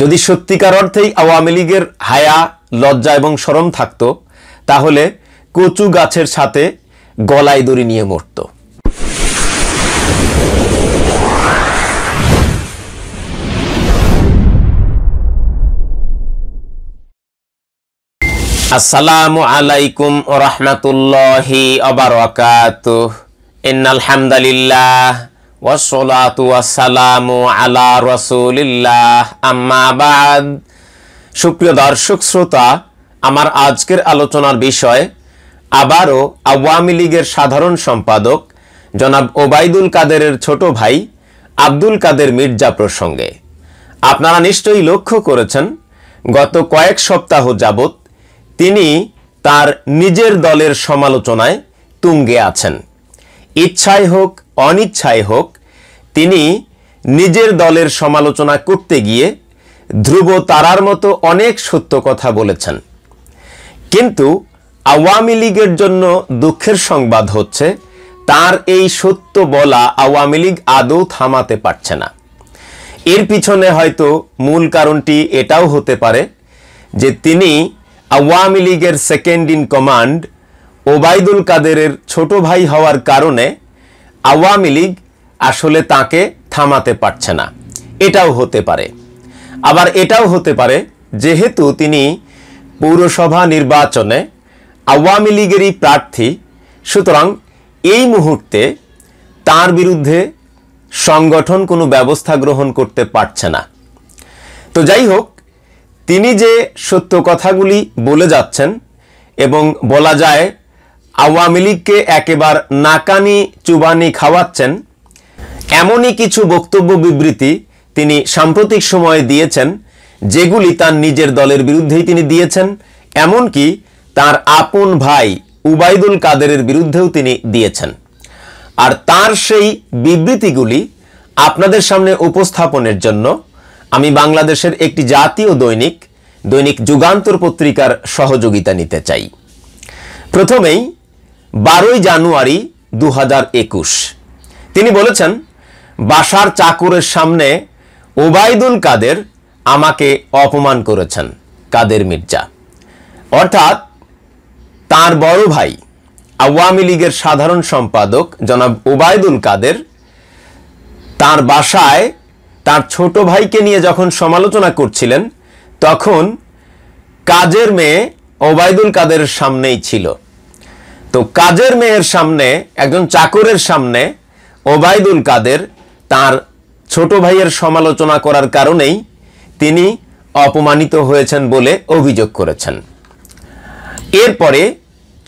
যদি সত্যিকার অর্থেই আওয়ামী লীগের হায়া লজ্জা এবং সরম থাকত তাহলে কচু গাছের সাথে গলায় দড়ি নিয়ে মরত আসসালামু আলাইকুম ওরহমতুল্লাহি আবার ইন্নাল সুপ্রিয় দর্শক শ্রোতা আমার আজকের আলোচনার বিষয় আবারও আওয়ামী লীগের সাধারণ সম্পাদক জনাব ওবায়দুল কাদেরের ছোট ভাই আব্দুল কাদের মির্জা প্রসঙ্গে আপনারা নিশ্চয়ই লক্ষ্য করেছেন গত কয়েক সপ্তাহ যাবৎ তিনি তার নিজের দলের সমালোচনায় তুঙ্গে আছেন ইচ্ছায় হোক অনিচ্ছায় হোক তিনি নিজের দলের সমালোচনা করতে গিয়ে ধ্রুব তারার মতো অনেক সত্য কথা বলেছেন কিন্তু আওয়ামী লীগের জন্য দুঃখের সংবাদ হচ্ছে তার এই সত্য বলা আওয়ামী লীগ আদৌ থামাতে পারছে না এর পিছনে হয়তো মূল কারণটি এটাও হতে পারে যে তিনি আওয়ামী লীগের সেকেন্ড ইন কমান্ড ওবায়দুল কাদেরের ছোট ভাই হওয়ার কারণে আওয়ামী লীগ আসলে তাকে থামাতে পারছে না এটাও হতে পারে আবার এটাও হতে পারে যেহেতু তিনি পৌরসভা নির্বাচনে আওয়ামী লীগেরই প্রার্থী সুতরাং এই মুহূর্তে তার বিরুদ্ধে সংগঠন কোনো ব্যবস্থা গ্রহণ করতে পারছে না তো যাই হোক তিনি যে সত্য কথাগুলি বলে যাচ্ছেন এবং বলা যায় আওয়ামী লীগকে একেবার নাকানি চুবানি খাওয়াচ্ছেন এমনই কিছু বক্তব্য বিবৃতি তিনি সাম্প্রতিক সময়ে দিয়েছেন যেগুলি তার নিজের দলের বিরুদ্ধেই তিনি দিয়েছেন এমনকি তার আপন ভাই উবাইদুল কাদেরের বিরুদ্ধেও তিনি দিয়েছেন আর তার সেই বিবৃতিগুলি আপনাদের সামনে উপস্থাপনের জন্য আমি বাংলাদেশের একটি জাতীয় দৈনিক দৈনিক যুগান্তর পত্রিকার সহযোগিতা নিতে চাই প্রথমেই বারোই জানুয়ারি দু হাজার একুশ তিনি বলেছেন বাসার চাকুরের সামনে ওবায়দুল কাদের আমাকে অপমান করেছেন কাদের মির্জা অর্থাৎ তার বড় ভাই আওয়ামী লীগের সাধারণ সম্পাদক জনাব ওবায়দুল কাদের তার বাসায় তার ছোট ভাইকে নিয়ে যখন সমালোচনা করছিলেন তখন কাজের মেয়ে ওবায়দুল কাদের সামনেই ছিল তো কাজের মেয়ের সামনে একজন চাকরের সামনে ওবায়দুল কাদের তার ছোট ভাইয়ের সমালোচনা করার কারণেই তিনি অপমানিত হয়েছেন বলে অভিযোগ করেছেন এরপরে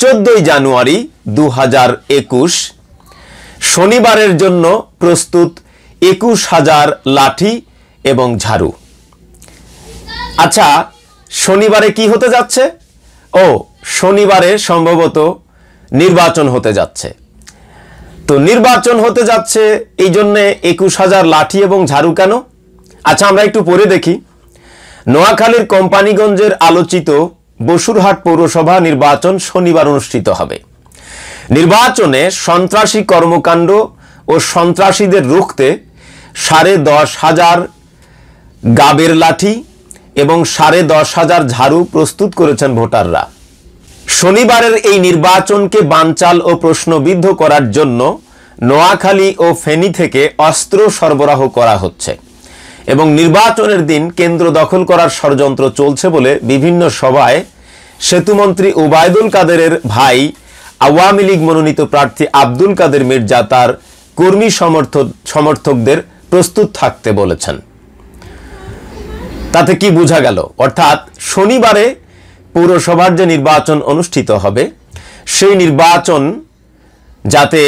চোদ্দই জানুয়ারি দু হাজার একুশ শনিবারের জন্য প্রস্তুত একুশ হাজার লাঠি এবং ঝাড়ু আচ্ছা শনিবারে কি হতে যাচ্ছে ও শনিবারে সম্ভবত নির্বাচন হতে যাচ্ছে তো নির্বাচন হতে যাচ্ছে এই জন্যে একুশ হাজার লাঠি এবং ঝাড়ু কেন আচ্ছা আমরা একটু পরে দেখি নোয়াখালীর কোম্পানিগঞ্জের আলোচিত বসুরহাট পৌরসভা নির্বাচন শনিবার অনুষ্ঠিত হবে নির্বাচনে সন্ত্রাসী কর্মকাণ্ড ও সন্ত্রাসীদের রুখতে সাড়ে দশ হাজার গাবের লাঠি এবং সাড়ে দশ হাজার ঝাড়ু প্রস্তুত করেছেন ভোটাররা শনিবারের এই নির্বাচনকে বানচাল ও প্রশ্নবিদ্ধ করার জন্য নোয়াখালী ও ফেনী থেকে অস্ত্র সরবরাহ করা হচ্ছে এবং নির্বাচনের দিন কেন্দ্র দখল করার ষড়যন্ত্র চলছে বলে বিভিন্ন সভায় সেতুমন্ত্রী ওবায়দুল কাদেরের ভাই আওয়ামী লীগ মনোনীত প্রার্থী আব্দুল কাদের মির্জা তার কর্মী সমর্থক সমর্থকদের প্রস্তুত থাকতে বলেছেন তাতে কি বোঝা গেল অর্থাৎ শনিবারে পৌরসভার যে নির্বাচন অনুষ্ঠিত হবে সেই নির্বাচন যাতে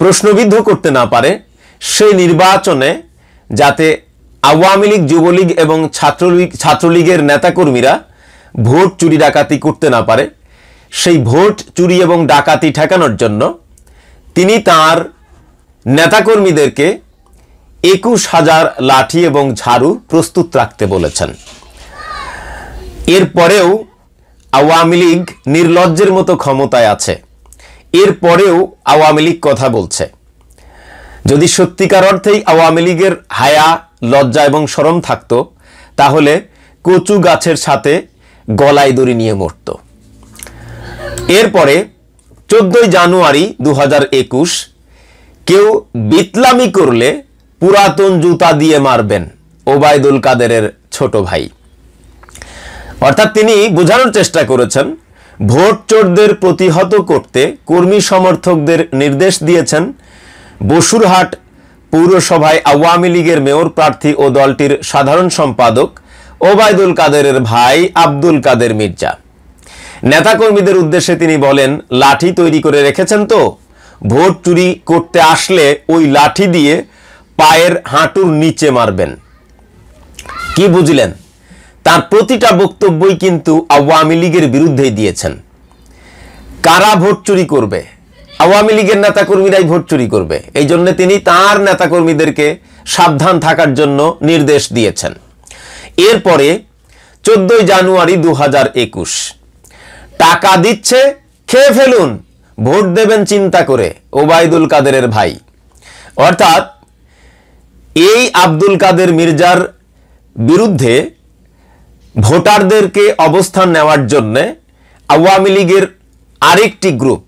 প্রশ্নবিদ্ধ করতে না পারে সেই নির্বাচনে যাতে আওয়ামী লীগ যুবলীগ এবং ছাত্রলীগ ছাত্রলীগের নেতাকর্মীরা ভোট চুরি ডাকাতি করতে না পারে সেই ভোট চুরি এবং ডাকাতি ঠেকানোর জন্য তিনি তার নেতাকর্মীদেরকে একুশ হাজার লাঠি এবং ঝাড়ু প্রস্তুত রাখতে বলেছেন এরপরেও আওয়ামী লীগ নির্লজ্জের মতো ক্ষমতায় আছে এরপরেও আওয়ামী লীগ কথা বলছে যদি সত্যিকার অর্থেই আওয়ামী লীগের হায়া লজ্জা এবং সরম থাকত তাহলে কচু গাছের সাথে গলায় দড়ি নিয়ে মরত এরপরে চোদ্দই জানুয়ারি দু কেউ বিতলামি করলে পুরাতন জুতা দিয়ে মারবেন ওবায়দুল কাদেরের ছোট ভাই অর্থাৎ তিনি বোঝানোর চেষ্টা করেছেন ভোট চোরদের প্রতিহত করতে কর্মী সমর্থকদের নির্দেশ দিয়েছেন বসুরহাট পৌরসভায় আওয়ামী লীগের মেয়র প্রার্থী ও দলটির সাধারণ সম্পাদক ওবায়দুল কাদেরের ভাই আব্দুল কাদের মির্জা নেতাকর্মীদের উদ্দেশ্যে তিনি বলেন লাঠি তৈরি করে রেখেছেন তো ভোট চুরি করতে আসলে ওই লাঠি দিয়ে পায়ের হাঁটুর নিচে মারবেন কি বুঝলেন তার প্রতিটা বক্তব্যই কিন্তু আওয়ামী লীগের বিরুদ্ধেই দিয়েছেন কারা ভোট চুরি করবে আওয়ামী লীগের নেতাকর্মীরাই ভোট চুরি করবে এই জন্য তিনি তার নেতাকর্মীদেরকে সাবধান থাকার জন্য নির্দেশ দিয়েছেন এরপরে চোদ্দই জানুয়ারি দু টাকা দিচ্ছে খেয়ে ফেলুন ভোট দেবেন চিন্তা করে ওবায়দুল কাদেরের ভাই অর্থাৎ এই আব্দুল কাদের মির্জার বিরুদ্ধে ভোটারদেরকে অবস্থান নেওয়ার জন্যে আওয়ামী লীগের আরেকটি গ্রুপ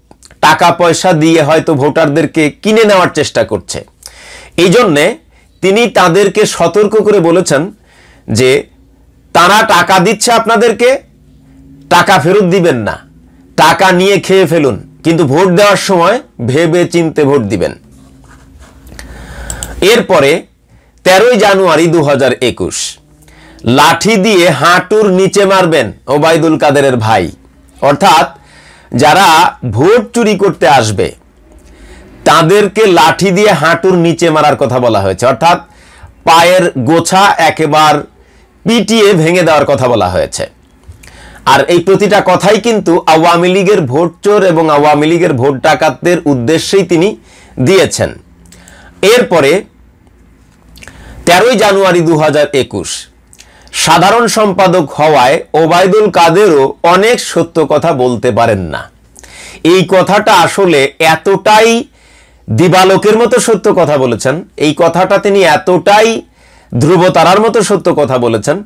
টাকা পয়সা দিয়ে হয়তো ভোটারদেরকে কিনে নেওয়ার চেষ্টা করছে এই জন্যে তিনি তাদেরকে সতর্ক করে বলেছেন যে তারা টাকা দিচ্ছে আপনাদেরকে টাকা ফেরত দিবেন না টাকা নিয়ে খেয়ে ফেলুন কিন্তু ভোট দেওয়ার সময় ভেবে চিনতে ভোট দিবেন এরপরে তেরোই জানুয়ারি দু হাজার একুশ লাঠি দিয়ে হাঁটুর নিচে মারবেন ওবায়দুল কাদেরের ভাই অর্থাৎ যারা ভোট চুরি করতে আসবে তাদেরকে লাঠি দিয়ে হাঁটুর নিচে মারার কথা বলা হয়েছে অর্থাৎ পায়ের গোছা একেবার পিটিয়ে ভেঙে দেওয়ার কথা বলা হয়েছে আর এই প্রতিটা কথাই কিন্তু আওয়ামী লীগের ভোট চোর এবং আওয়ামী লীগের ভোট ডাকাতদের উদ্দেশ্যেই তিনি দিয়েছেন এরপরে তেরোই জানুয়ারি দু হাজার একুশ সাধারণ সম্পাদক হওয়ায় ওবায়দুল কাদেরও অনেক সত্য কথা বলতে পারেন না এই কথাটা আসলে এতটাই দিবালোকের মতো সত্য কথা বলেছেন এই কথাটা তিনি এতটাই ধ্রুবতারার মতো সত্য কথা বলেছেন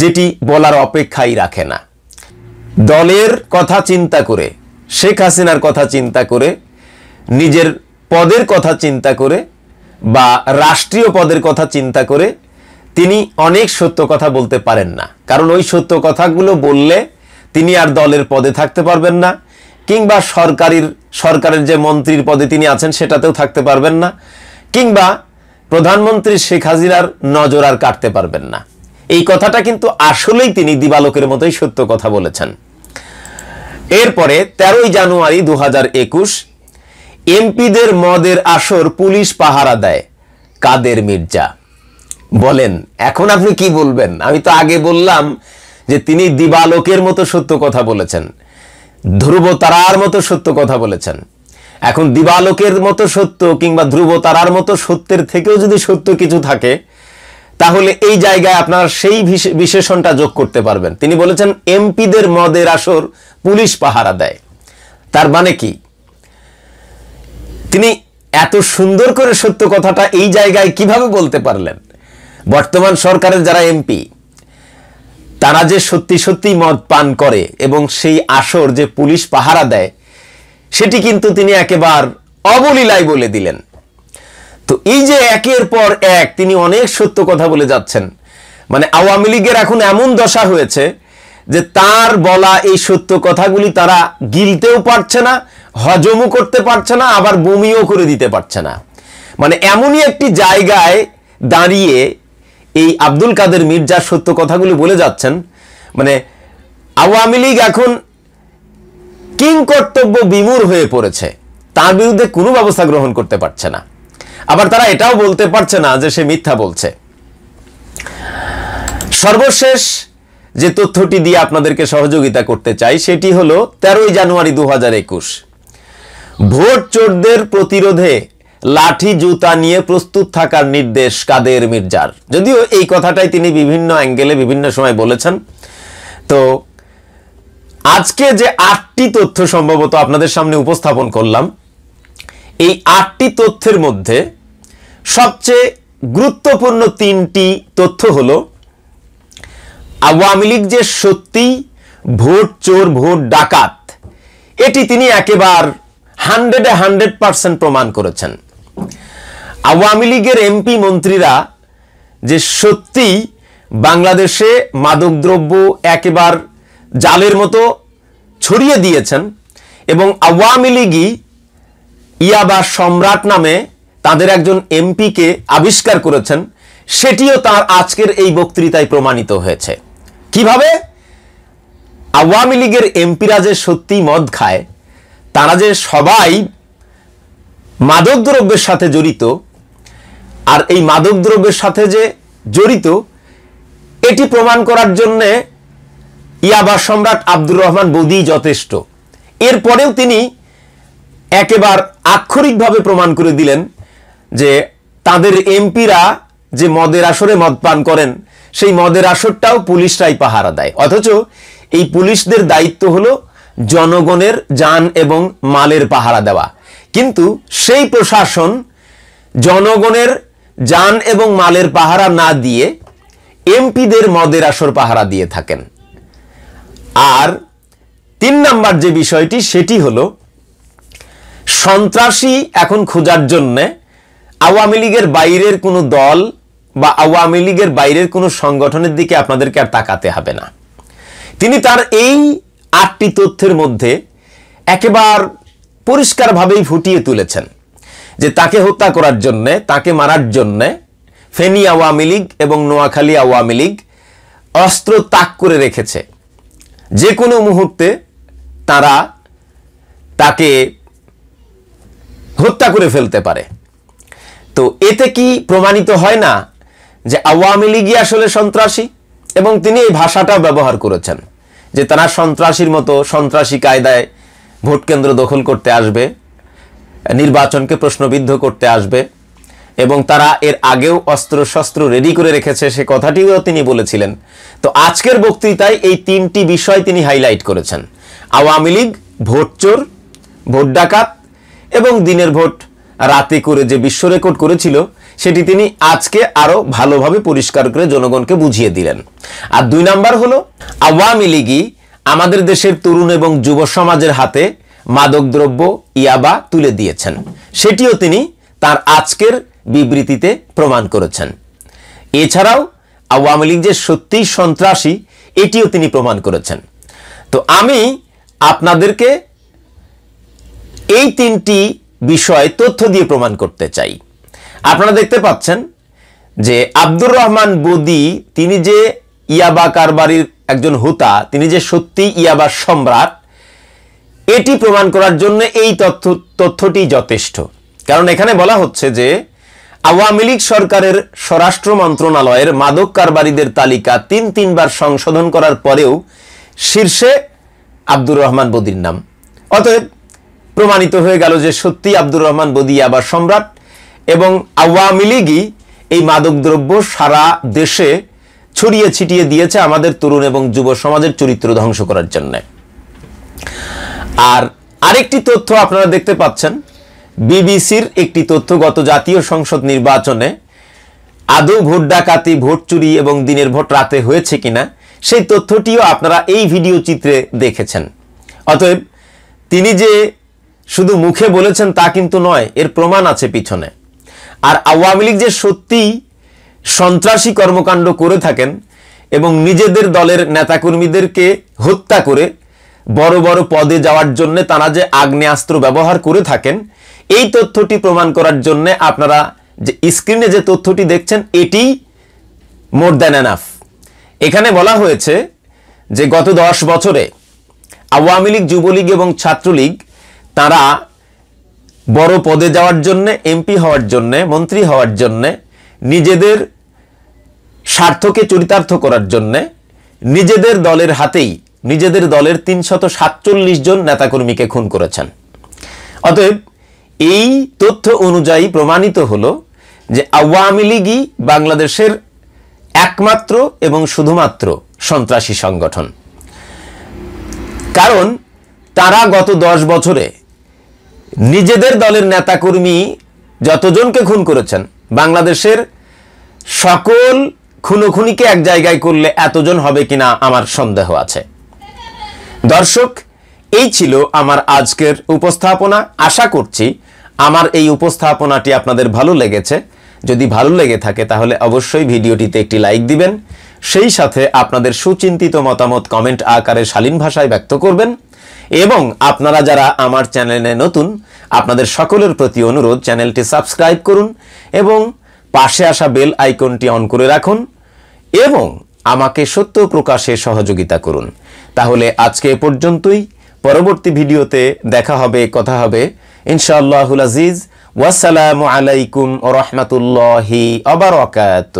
যেটি বলার অপেক্ষাই রাখে না দলের কথা চিন্তা করে শেখ হাসিনার কথা চিন্তা করে নিজের পদের কথা চিন্তা করে বা রাষ্ট্রীয় পদের কথা চিন্তা করে তিনি অনেক সত্য কথা বলতে পারেন না কারণ ওই সত্য কথাগুলো বললে তিনি আর দলের পদে থাকতে পারবেন না কিংবা সরকারের সরকারের যে মন্ত্রীর পদে তিনি আছেন সেটাতেও থাকতে পারবেন না কিংবা প্রধানমন্ত্রী শেখ হাসিনার নজর আর কাটতে পারবেন না এই কথাটা কিন্তু আসলেই তিনি দিবালোকের মতোই সত্য কথা বলেছেন এরপরে তেরোই জানুয়ারি দু এমপিদের মদের আসর পুলিশ পাহারা দেয় কাদের মির্জা বলেন এখন আপনি কি বলবেন আমি তো আগে বললাম যে তিনি দিবালোকের মতো সত্য কথা বলেছেন ধ্রুব তারার মতো সত্য কথা বলেছেন এখন দিবালোকের মতো সত্য কিংবা ধ্রুব তারার মতো সত্যের থেকেও যদি সত্য কিছু থাকে তাহলে এই জায়গায় আপনারা সেই বিশেষণটা যোগ করতে পারবেন তিনি বলেছেন এমপিদের মদের আসর পুলিশ পাহারা দেয় তার মানে কি তিনি এত সুন্দর করে সত্য কথাটা এই জায়গায় কিভাবে বলতে পারলেন বর্তমান সরকারের যারা এমপি তারা যে সত্যি সত্যি মদ পান করে এবং সেই আসর যে পুলিশ পাহারা দেয় সেটি কিন্তু তিনি একেবার অবলীলায় বলে দিলেন তো এই যে একের পর এক তিনি অনেক সত্য কথা বলে যাচ্ছেন মানে আওয়ামী লীগের এখন এমন দশা হয়েছে যে তার বলা এই সত্য কথাগুলি তারা গিলতেও পারছে না হজমও করতে পারছে না আবার বমিও করে দিতে পারছে না মানে এমনই একটি জায়গায় দাঁড়িয়ে এই আব্দুল কাদের মির্জার সত্য কথাগুলি বলে যাচ্ছেন মানে আওয়ামী লীগ এখন কিং কর্তব্য বিমূর হয়ে পড়েছে তার বিরুদ্ধে কোনো ব্যবস্থা গ্রহণ করতে পারছে না আবার তারা এটাও বলতে পারছে না যে সে মিথ্যা বলছে সর্বশেষ যে তথ্যটি দিয়ে আপনাদেরকে সহযোগিতা করতে চাই সেটি হলো তেরোই জানুয়ারি দু ভোট চোরদের প্রতিরোধে লাঠি জুতা নিয়ে প্রস্তুত থাকার নির্দেশ কাদের মির্জার যদিও এই কথাটাই তিনি বিভিন্ন অ্যাঙ্গেলে বিভিন্ন সময় বলেছেন তো আজকে যে আটটি তথ্য সম্ভবত আপনাদের সামনে উপস্থাপন করলাম এই আটটি তথ্যের মধ্যে সবচেয়ে গুরুত্বপূর্ণ তিনটি তথ্য হল আওয়ামী লীগ যে সত্যি ভোট চোর ভোট ডাকাত এটি তিনি একেবার হান্ড্রেডে হান্ড্রেড পার্সেন্ট প্রমাণ করেছেন আওয়ামী লীগের এমপি মন্ত্রীরা যে সত্যি বাংলাদেশে মাদকদ্রব্য একেবার জালের মতো ছড়িয়ে দিয়েছেন এবং আওয়ামী লীগই ইয়াবা সম্রাট নামে তাদের একজন এমপিকে আবিষ্কার করেছেন সেটিও তার আজকের এই বক্তৃতায় প্রমাণিত হয়েছে কিভাবে আওয়ামী লীগের এমপিরা যে সত্যি মদ খায় তারা যে সবাই মাদকদ্রব্যের সাথে জড়িত আর এই মাদক দ্রব্যের সাথে যে জড়িত এটি প্রমাণ করার জন্যে ইয়াবা সম্রাট আব্দুর রহমান বদি যথেষ্ট এরপরেও তিনি একেবার আক্ষরিকভাবে প্রমাণ করে দিলেন যে তাদের এমপিরা যে মদের আসরে মদ পান করেন সেই মদের আসরটাও পুলিশরাই পাহারা দেয় অথচ এই পুলিশদের দায়িত্ব হল জনগণের যান এবং মালের পাহারা দেওয়া কিন্তু সেই প্রশাসন জনগণের যান এবং মালের পাহারা না দিয়ে এমপিদের মদের আসর পাহারা দিয়ে থাকেন আর তিন নাম্বার যে বিষয়টি সেটি হল সন্ত্রাসী এখন খোঁজার জন্যে আওয়ামী লীগের বাইরের কোনো দল বা আওয়ামী লীগের বাইরের কোনো সংগঠনের দিকে আপনাদেরকে আর তাকাতে হবে না তিনি তার এই আটটি তথ্যের মধ্যে একেবার পরিষ্কারভাবেই ফুটিয়ে তুলেছেন যে তাকে হত্যা করার জন্যে তাকে মারার জন্যে ফেনী আওয়ামী লীগ এবং নোয়াখালী আওয়ামী লীগ অস্ত্র তাক করে রেখেছে যে কোনো মুহূর্তে তারা তাকে হত্যা করে ফেলতে পারে তো এতে কি প্রমাণিত হয় না যে আওয়ামী লীগই আসলে সন্ত্রাসী এবং তিনি এই ভাষাটা ব্যবহার করেছেন যে তারা সন্ত্রাসীর মতো সন্ত্রাসী কায়দায় ভোট কেন্দ্র দখল করতে আসবে নির্বাচনকে প্রশ্নবিদ্ধ করতে আসবে এবং তারা এর আগেও অস্ত্র শস্ত্র রেডি করে রেখেছে সে কথাটিও তিনি বলেছিলেন তো আজকের বক্তৃতায় এই তিনটি বিষয় তিনি হাইলাইট করেছেন আওয়ামী লীগ ভোট চোর ভোট ডাকাত এবং দিনের ভোট রাতে করে যে বিশ্ব রেকর্ড করেছিল সেটি তিনি আজকে আরও ভালোভাবে পরিষ্কার করে জনগণকে বুঝিয়ে দিলেন আর দুই নাম্বার হলো আওয়ামী লীগই আমাদের দেশের তরুণ এবং যুব সমাজের হাতে মাদকদ্রব্য ইয়াবা তুলে দিয়েছেন সেটিও তিনি তার আজকের বিবৃতিতে প্রমাণ করেছেন এছাড়াও আওয়ামী লীগ যে সত্যিই সন্ত্রাসী এটিও তিনি প্রমাণ করেছেন তো আমি আপনাদেরকে এই তিনটি বিষয় তথ্য দিয়ে প্রমাণ করতে চাই আপনারা দেখতে পাচ্ছেন যে আব্দুর রহমান বদি তিনি যে ইয়াবা কারবারির একজন হুতা তিনি যে সত্যি ইয়াবা সম্রাট এটি প্রমাণ করার জন্য এই তথ্য তথ্যটি যথেষ্ট কারণ এখানে বলা হচ্ছে যে আওয়ামী লীগ সরকারের স্বরাষ্ট্র মন্ত্রণালয়ের মাদক কারবারিদের তালিকা তিন তিনবার সংশোধন করার পরেও শীর্ষে আব্দুর রহমান বদির নাম অতএব প্রমাণিত হয়ে গেল যে সত্যি আব্দুর রহমান বদি আবার সম্রাট এবং আওয়ামী লীগই এই মাদকদ্রব্য সারা দেশে ছড়িয়ে ছিটিয়ে দিয়েছে আমাদের তরুণ এবং যুব সমাজের চরিত্র ধ্বংস করার জন্য আর আরেকটি তথ্য আপনারা দেখতে পাচ্ছেন বিবিসির একটি তথ্যগত জাতীয় সংসদ নির্বাচনে আদৌ ভোট ডাকাতি ভোট চুরি এবং দিনের ভোট রাতে হয়েছে কিনা সেই তথ্যটিও আপনারা এই ভিডিও চিত্রে দেখেছেন অতএব তিনি যে শুধু মুখে বলেছেন তা কিন্তু নয় এর প্রমাণ আছে পিছনে আর আওয়ামী লীগ যে সত্যিই সন্ত্রাসী কর্মকাণ্ড করে থাকেন এবং নিজেদের দলের নেতাকর্মীদেরকে হত্যা করে বড় বড় পদে যাওয়ার জন্য তারা যে আগ্নেয়াস্ত্র ব্যবহার করে থাকেন এই তথ্যটি প্রমাণ করার জন্য আপনারা যে স্ক্রিনে যে তথ্যটি দেখছেন এটি মোর দ্যান এনাফ এখানে বলা হয়েছে যে গত দশ বছরে আওয়ামী লীগ যুবলীগ এবং ছাত্রলীগ তারা বড় পদে যাওয়ার জন্য এমপি হওয়ার জন্য মন্ত্রী হওয়ার জন্য নিজেদের স্বার্থকে চরিতার্থ করার জন্য নিজেদের দলের হাতেই নিজেদের দলের তিনশত সাতচল্লিশ জন নেতাকর্মীকে খুন করেছেন অতএব এই তথ্য অনুযায়ী প্রমাণিত হল যে আওয়ামী লীগই বাংলাদেশের একমাত্র এবং শুধুমাত্র সন্ত্রাসী সংগঠন কারণ তারা গত দশ বছরে নিজেদের দলের নেতাকর্মী যতজনকে খুন করেছেন বাংলাদেশের সকল খুনোখুনিকে এক জায়গায় করলে এতজন হবে কিনা আমার সন্দেহ আছে দর্শক এই ছিল আমার আজকের উপস্থাপনা আশা করছি আমার এই উপস্থাপনাটি আপনাদের ভালো লেগেছে যদি ভালো লেগে থাকে তাহলে অবশ্যই ভিডিওটিতে একটি লাইক দিবেন সেই সাথে আপনাদের সুচিন্তিত মতামত কমেন্ট আকারে শালীন ভাষায় ব্যক্ত করবেন এবং আপনারা যারা আমার চ্যানেলে নতুন আপনাদের সকলের প্রতি অনুরোধ চ্যানেলটি সাবস্ক্রাইব করুন এবং পাশে আসা বেল আইকনটি অন করে রাখুন এবং আমাকে সত্য প্রকাশে সহযোগিতা করুন তাহলে আজকে এ পর্যন্তই পরবর্তী ভিডিওতে দেখা হবে কথা হবে ইনশাআল্লাহুল আজিজ ওয়াসালামু আলাইকুম ও রহমতুল্লাহি অবরকাত